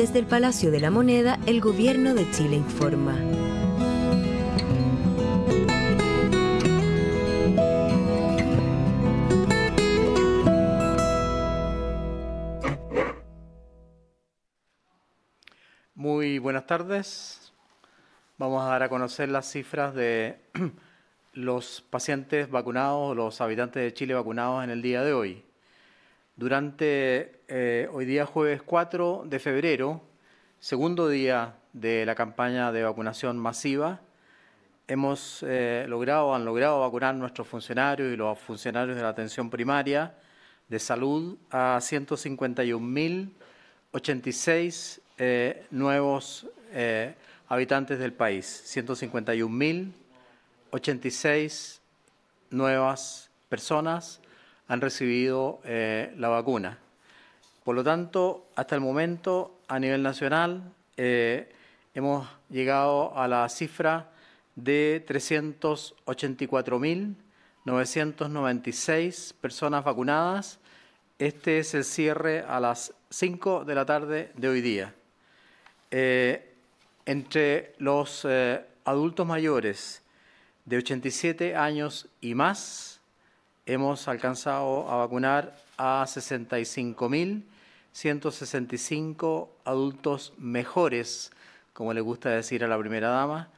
Desde el Palacio de la Moneda, el Gobierno de Chile informa. Muy buenas tardes. Vamos a dar a conocer las cifras de los pacientes vacunados, los habitantes de Chile vacunados en el día de hoy durante eh, hoy día jueves 4 de febrero, segundo día de la campaña de vacunación masiva. Hemos eh, logrado, han logrado vacunar nuestros funcionarios y los funcionarios de la atención primaria de salud a 151.086 eh, nuevos habitantes del país, 151.086 nuevas personas han recibido eh, la vacuna. Por lo tanto, hasta el momento, a nivel nacional, eh, hemos llegado a la cifra de 384.996 personas vacunadas. Este es el cierre a las 5 de la tarde de hoy día. Eh, entre los adultos mayores de 87 años y más, hemos alcanzado a vacunar a 65.165 adultos mejores, como le gusta decir a la primera dama,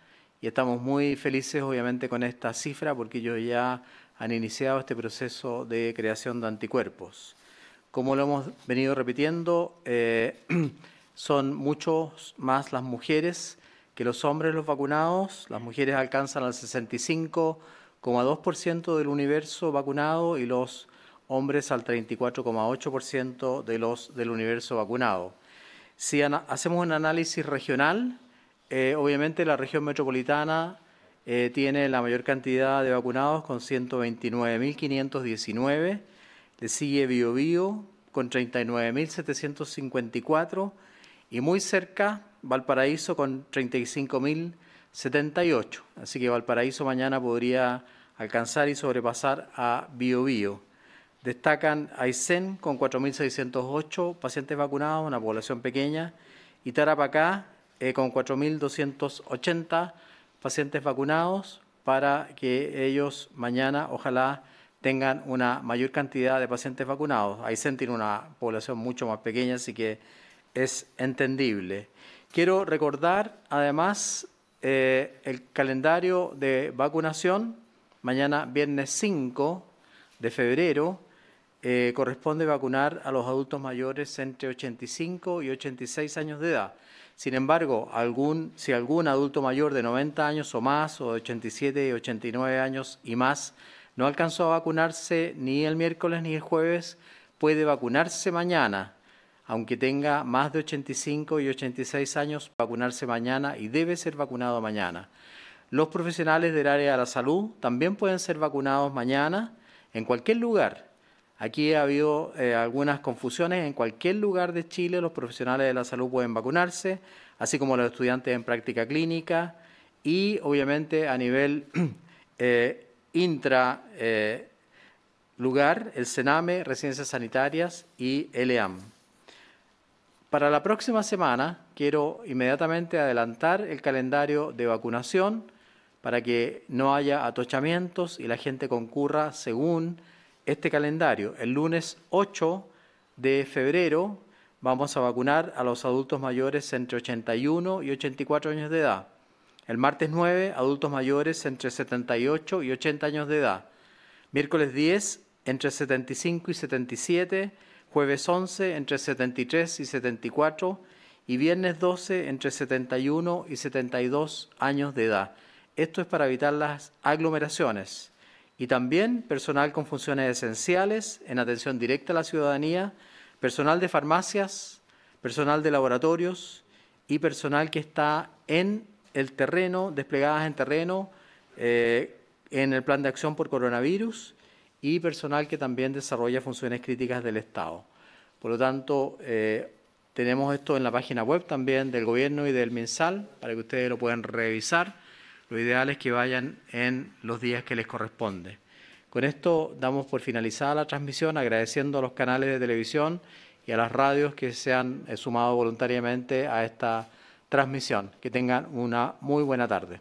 y estamos muy felices obviamente con esta cifra porque ellos ya han iniciado este proceso de creación de anticuerpos. Como lo hemos venido repitiendo, eh, son muchos más las mujeres que los hombres los vacunados, las mujeres alcanzan al 65%, 2% del universo vacunado y los hombres al 34,8% de los del universo vacunado. Si hacemos un análisis regional, eh, obviamente la región metropolitana eh, tiene la mayor cantidad de vacunados con 129.519, le sigue Bio con 39.754 y muy cerca Valparaíso con 35.000 78. Así que Valparaíso mañana podría alcanzar y sobrepasar a Biobío. Destacan Aysén con 4.608 pacientes vacunados, una población pequeña, y Tarapacá eh, con 4.280 pacientes vacunados para que ellos mañana ojalá tengan una mayor cantidad de pacientes vacunados. Aysén tiene una población mucho más pequeña, así que es entendible. Quiero recordar además eh, el calendario de vacunación. Mañana, viernes 5 de febrero, eh, corresponde vacunar a los adultos mayores entre 85 y 86 años de edad. Sin embargo, algún, si algún adulto mayor de 90 años o más, o de 87 y 89 años y más, no alcanzó a vacunarse ni el miércoles ni el jueves, puede vacunarse mañana aunque tenga más de 85 y 86 años, vacunarse mañana y debe ser vacunado mañana. Los profesionales del área de la salud también pueden ser vacunados mañana en cualquier lugar. Aquí ha habido eh, algunas confusiones. En cualquier lugar de Chile los profesionales de la salud pueden vacunarse, así como los estudiantes en práctica clínica y obviamente a nivel eh, intra eh, lugar, el CENAME, residencias sanitarias y ELEAM. Para la próxima semana quiero inmediatamente adelantar el calendario de vacunación para que no haya atochamientos y la gente concurra según este calendario. El lunes 8 de febrero vamos a vacunar a los adultos mayores entre 81 y 84 años de edad. El martes 9, adultos mayores entre 78 y 80 años de edad. Miércoles 10, entre 75 y 77 jueves 11 entre 73 y 74 y viernes 12 entre 71 y 72 años de edad. Esto es para evitar las aglomeraciones. Y también personal con funciones esenciales en atención directa a la ciudadanía, personal de farmacias, personal de laboratorios y personal que está en el terreno, desplegadas en terreno eh, en el plan de acción por coronavirus y personal que también desarrolla funciones críticas del Estado. Por lo tanto, eh, tenemos esto en la página web también del gobierno y del MinSal para que ustedes lo puedan revisar. Lo ideal es que vayan en los días que les corresponde. Con esto damos por finalizada la transmisión, agradeciendo a los canales de televisión y a las radios que se han eh, sumado voluntariamente a esta transmisión. Que tengan una muy buena tarde.